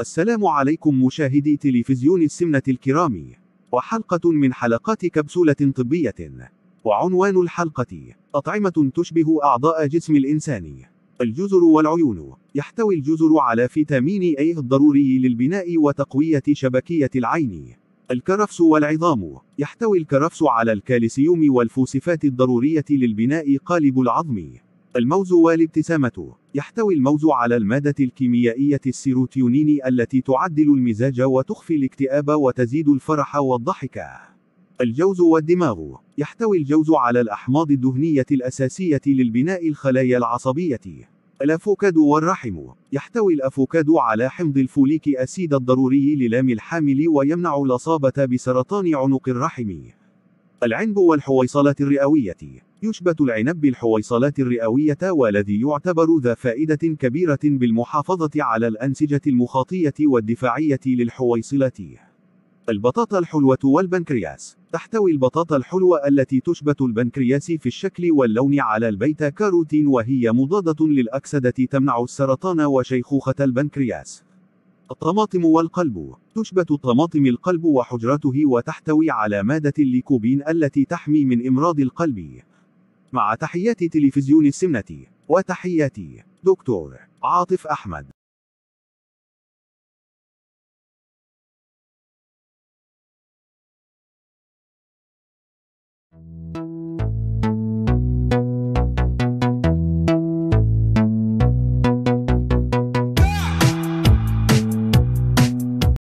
السلام عليكم مشاهدي تلفزيون السمنة الكرام وحلقة من حلقات كبسولة طبية وعنوان الحلقة أطعمة تشبه أعضاء جسم الإنسان الجزر والعيون يحتوي الجزر على فيتامين أي الضروري للبناء وتقوية شبكية العين الكرفس والعظام يحتوي الكرفس على الكالسيوم والفوسفات الضرورية للبناء قالب العظم الموز والابتسامة يحتوي الموز على المادة الكيميائية السيروتونين التي تعدل المزاج وتخفي الاكتئاب وتزيد الفرح والضحك. الجوز والدماغ يحتوي الجوز على الأحماض الدهنية الأساسية للبناء الخلايا العصبية. الأفوكادو والرحم يحتوي الأفوكادو على حمض الفوليك أسيد الضروري للام الحامل ويمنع الإصابة بسرطان عنق الرحم. العنب والحويصلة الرئوية يشبت العنب بالحويصلات الرئوية والذي يعتبر ذا فائدة كبيرة بالمحافظة على الأنسجة المخاطية والدفاعية للحويصلات. البطاطا الحلوة والبنكرياس تحتوي البطاطا الحلوة التي تشبت البنكرياس في الشكل واللون على البيتا كاروتين وهي مضادة للأكسدة تمنع السرطان وشيخوخة البنكرياس. الطماطم والقلب تشبت الطماطم القلب وحجرته وتحتوي على مادة الليكوبين التي تحمي من إمراض القلب مع تحيات تلفزيون السمنة وتحياتي دكتور عاطف أحمد